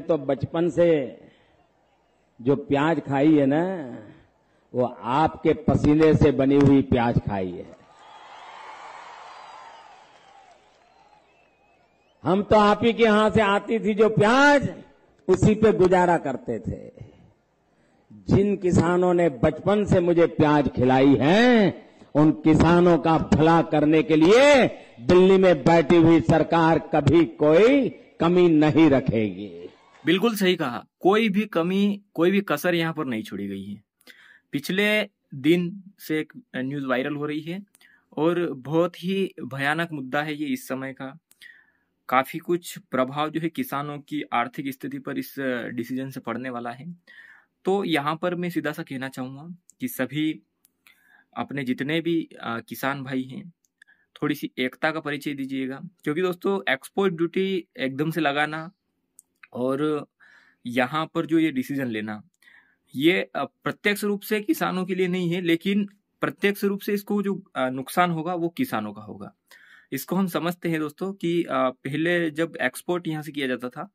तो बचपन से जो प्याज खाई है ना वो आपके पसीने से बनी हुई प्याज खाई है हम तो आप ही के यहां से आती थी जो प्याज उसी पे गुजारा करते थे जिन किसानों ने बचपन से मुझे प्याज खिलाई है उन किसानों का भला करने के लिए दिल्ली में बैठी हुई सरकार कभी कोई कमी नहीं रखेगी बिल्कुल सही कहा कोई भी कमी कोई भी कसर यहाँ पर नहीं छोड़ी गई है पिछले दिन से एक न्यूज़ वायरल हो रही है और बहुत ही भयानक मुद्दा है ये इस समय का काफ़ी कुछ प्रभाव जो है किसानों की आर्थिक स्थिति पर इस डिसीजन से पड़ने वाला है तो यहाँ पर मैं सीधा सा कहना चाहूँगा कि सभी अपने जितने भी किसान भाई हैं थोड़ी सी एकता का परिचय दीजिएगा क्योंकि दोस्तों एक्सपोर्ट ड्यूटी एकदम से लगाना और यहाँ पर जो ये डिसीजन लेना ये प्रत्यक्ष रूप से किसानों के लिए नहीं है लेकिन प्रत्यक्ष रूप से इसको जो नुकसान होगा वो किसानों का होगा इसको हम समझते हैं दोस्तों कि पहले जब एक्सपोर्ट यहाँ से किया जाता था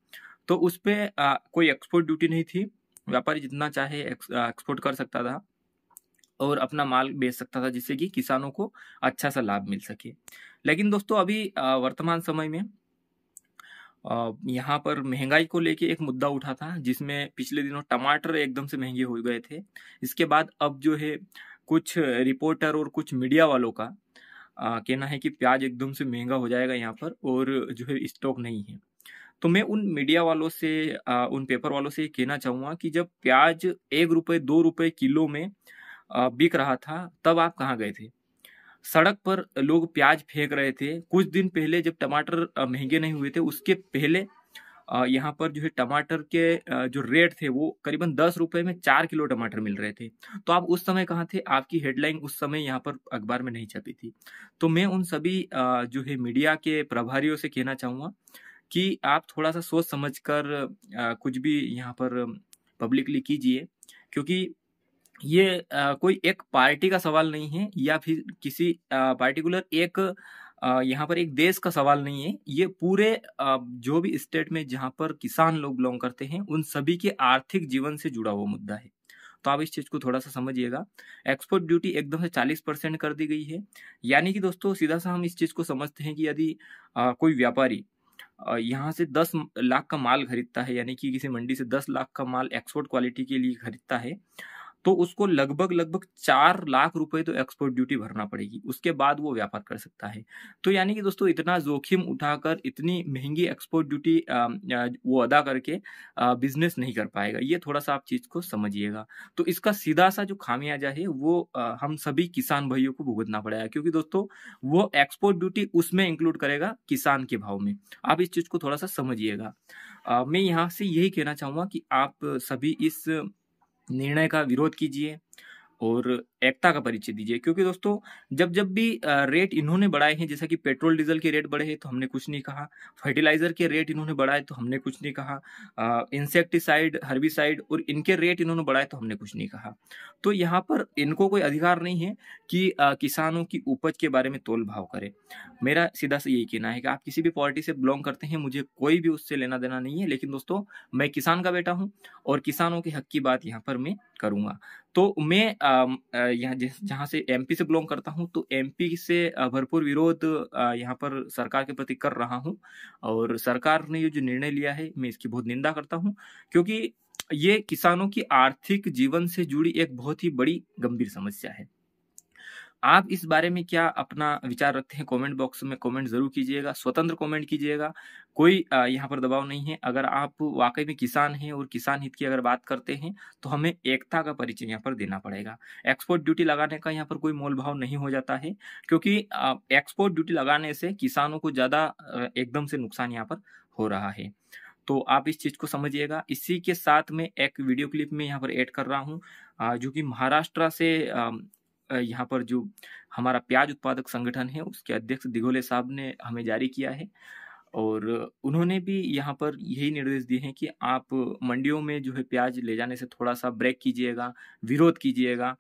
तो उस पर कोई एक्सपोर्ट ड्यूटी नहीं थी व्यापारी जितना चाहे एक्सपोर्ट कर सकता था और अपना माल बेच सकता था जिससे कि किसानों को अच्छा सा लाभ मिल सके लेकिन दोस्तों अभी वर्तमान समय में यहाँ पर महंगाई को लेके एक मुद्दा उठा था जिसमें पिछले दिनों टमाटर एकदम से महंगे हो गए थे इसके बाद अब जो है कुछ रिपोर्टर और कुछ मीडिया वालों का कहना है कि प्याज एकदम से महंगा हो जाएगा यहाँ पर और जो है स्टॉक नहीं है तो मैं उन मीडिया वालों से आ, उन पेपर वालों से कहना चाहूँगा कि जब प्याज एक रुपये दो रुपये किलो में आ, बिक रहा था तब आप कहाँ गए थे सड़क पर लोग प्याज फेंक रहे थे कुछ दिन पहले जब टमाटर महंगे नहीं हुए थे उसके पहले यहाँ पर जो है टमाटर के जो रेट थे वो करीबन दस रुपए में चार किलो टमाटर मिल रहे थे तो आप उस समय कहाँ थे आपकी हेडलाइन उस समय यहाँ पर अखबार में नहीं छपी थी तो मैं उन सभी जो है मीडिया के प्रभारियों से कहना चाहूँगा कि आप थोड़ा सा सोच समझ कर कुछ भी यहाँ पर पब्लिकली कीजिए क्योंकि ये आ, कोई एक पार्टी का सवाल नहीं है या फिर किसी आ, पार्टिकुलर एक यहाँ पर एक देश का सवाल नहीं है ये पूरे आ, जो भी स्टेट में जहाँ पर किसान लोग बिलोंग करते हैं उन सभी के आर्थिक जीवन से जुड़ा हुआ मुद्दा है तो आप इस चीज़ को थोड़ा सा समझिएगा एक्सपोर्ट ड्यूटी एकदम से 40 परसेंट कर दी गई है यानी कि दोस्तों सीधा सा हम इस चीज़ को समझते हैं कि यदि कोई व्यापारी यहाँ से दस लाख का माल खरीदता है यानी कि किसी मंडी से दस लाख का माल एक्सपोर्ट क्वालिटी के लिए खरीदता है तो उसको लगभग लगभग चार लाख रुपए तो एक्सपोर्ट ड्यूटी भरना पड़ेगी उसके बाद वो व्यापार कर सकता है तो यानी कि दोस्तों इतना जोखिम उठाकर इतनी महंगी एक्सपोर्ट ड्यूटी वो अदा करके बिजनेस नहीं कर पाएगा ये थोड़ा सा आप चीज़ को समझिएगा तो इसका सीधा सा जो खामियाजा है वो हम सभी किसान भाइयों को भुगतना पड़ेगा क्योंकि दोस्तों वो एक्सपोर्ट ड्यूटी उसमें इंक्लूड करेगा किसान के भाव में आप इस चीज़ को थोड़ा सा समझिएगा मैं यहाँ से यही कहना चाहूंगा कि आप सभी इस निर्णय का विरोध कीजिए और एकता का परिचय दीजिए क्योंकि दोस्तों जब जब भी रेट इन्होंने बढ़ाए हैं जैसा कि पेट्रोल डीजल के रेट बढ़े हैं तो हमने कुछ नहीं कहा फर्टिलाइजर के रेट इन्होंने बढ़ाए तो हमने कुछ नहीं कहा इंसेक्टिसाइड हर्बिसाइड और इनके रेट इन्होंने बढ़ाए तो हमने कुछ नहीं कहा तो यहाँ पर इनको कोई अधिकार नहीं है कि आ, किसानों की उपज के बारे में तोल भाव करे मेरा सीधा सा यही कहना है कि आप किसी भी पार्टी से बिलोंग करते हैं मुझे कोई भी उससे लेना देना नहीं है लेकिन दोस्तों मैं किसान का बेटा हूँ और किसानों के हक की बात यहाँ पर मैं करूँगा तो मैं यहाँ जहाँ से एमपी से बिलोंग करता हूँ तो एमपी से भरपूर विरोध यहाँ पर सरकार के प्रति कर रहा हूँ और सरकार ने ये जो निर्णय लिया है मैं इसकी बहुत निंदा करता हूँ क्योंकि ये किसानों की आर्थिक जीवन से जुड़ी एक बहुत ही बड़ी गंभीर समस्या है आप इस बारे में क्या अपना विचार रखते हैं कमेंट बॉक्स में कमेंट जरूर कीजिएगा स्वतंत्र कमेंट कीजिएगा कोई यहाँ पर दबाव नहीं है अगर आप वाकई में किसान हैं और किसान हित की अगर बात करते हैं तो हमें एकता का परिचय यहाँ पर देना पड़ेगा एक्सपोर्ट ड्यूटी लगाने का यहाँ पर कोई मोल भाव नहीं हो जाता है क्योंकि एक्सपोर्ट ड्यूटी लगाने से किसानों को ज़्यादा एकदम से नुकसान यहाँ पर हो रहा है तो आप इस चीज़ को समझिएगा इसी के साथ में एक वीडियो क्लिप में यहाँ पर एड कर रहा हूँ जो कि महाराष्ट्र से यहाँ पर जो हमारा प्याज उत्पादक संगठन है उसके अध्यक्ष दिगोले साहब ने हमें जारी किया है और उन्होंने भी यहाँ पर यही निर्देश दिए हैं कि आप मंडियों में जो है प्याज ले जाने से थोड़ा सा ब्रेक कीजिएगा विरोध कीजिएगा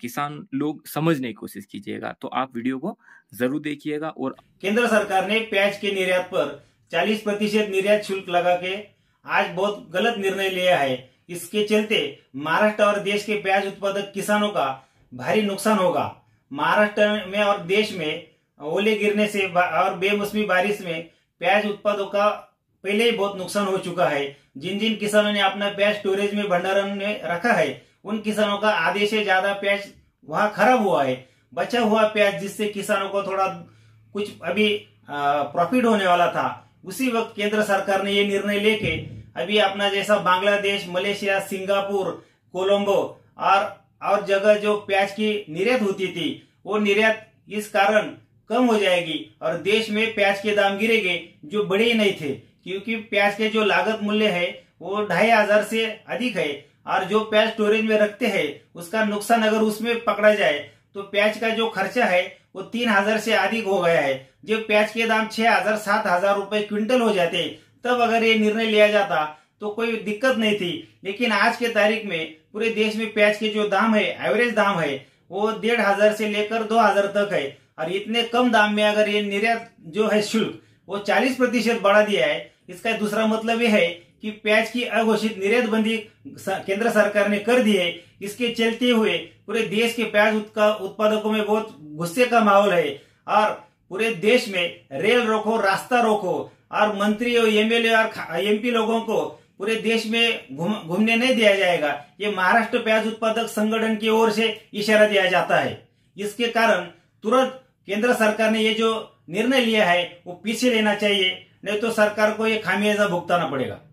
किसान लोग समझने की कोशिश कीजिएगा तो आप वीडियो को जरूर देखिएगा और केंद्र सरकार ने प्याज के निर्यात पर 40 प्रतिशत निर्यात शुल्क लगा के आज बहुत गलत निर्णय लिया है इसके चलते महाराष्ट्र और देश के प्याज उत्पादक किसानों का भारी नुकसान होगा महाराष्ट्र में और देश में ओले गिरने से और बेमौसमी बारिश में प्याज उत्पादों का पहले ही बहुत नुकसान हो चुका है जिन जिन किसानों ने अपना प्याज स्टोरेज में भंडारण में रखा है उन किसानों का आधे से ज्यादा प्याज वहां खराब हुआ है बचा हुआ प्याज जिससे किसानों को थोड़ा कुछ अभी प्रॉफिट होने वाला था उसी वक्त केंद्र सरकार ने ये निर्णय लेके अभी अपना जैसा बांग्लादेश मलेशिया सिंगापुर कोलंबो और और जगह जो प्याज की निर्यात होती थी वो निर्यात इस कारण कम हो जाएगी और देश में प्याज के दाम गिरेगे जो बड़े ही नहीं थे क्योंकि प्याज के जो लागत मूल्य है वो ढाई हजार से अधिक है और जो प्याज स्टोरेज में रखते हैं उसका नुकसान अगर उसमें पकड़ा जाए तो प्याज का जो खर्चा है वो तीन हजार से अधिक हो गया है जब प्याज के दाम छह हजार सात हजार रूपए क्विंटल हो जाते तब अगर ये निर्णय लिया जाता तो कोई दिक्कत नहीं थी लेकिन आज के तारीख में पूरे देश में प्याज के जो दाम है एवरेज दाम है वो डेढ़ हजार से लेकर दो हजार तक है और इतने कम दाम में अगर ये निर्यात जो है शुल्क वो चालीस प्रतिशत बढ़ा दिया है इसका दूसरा मतलब यह है कि प्याज की अघोषित निर्यात बंदी केंद्र सरकार ने कर दी है इसके चलते हुए पूरे देश के प्याज उत्पादकों में बहुत गुस्से का माहौल है और पूरे देश में रेल रोको रास्ता रोको और मंत्री और एमएलए और एमपी लोगों को पूरे देश में घूमने नहीं दिया जाएगा ये महाराष्ट्र प्याज उत्पादक संगठन की ओर से इशारा दिया जाता है इसके कारण तुरंत केंद्र सरकार ने ये जो निर्णय लिया है वो पीछे लेना चाहिए नहीं तो सरकार को ये खामियाजा भुगताना पड़ेगा